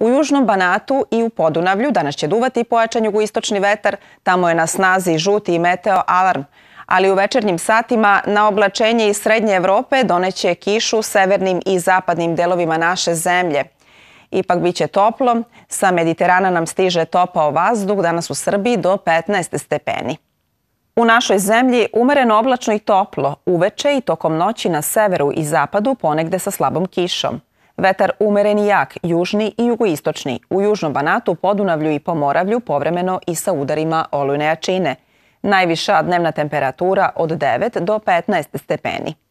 U Južnom Banatu i u Podunavlju danas će duvati pojačan jugoistočni vetar, tamo je na snazi žuti i meteo alarm, ali u večernjim satima na oblačenje iz Srednje Evrope doneće kišu severnim i zapadnim delovima naše zemlje. Ipak biće toplo, sa Mediterana nam stiže topao vazduh danas u Srbiji do 15 stepeni. U našoj zemlji umereno oblačno i toplo, uveče i tokom noći na severu i zapadu ponegde sa slabom kišom. Vetar umeren i jak, južni i jugoistočni. U južnom Banatu, Podunavlju i Pomoravlju povremeno i sa udarima olujne jačine. Najviša dnevna temperatura od 9 do 15 stepeni.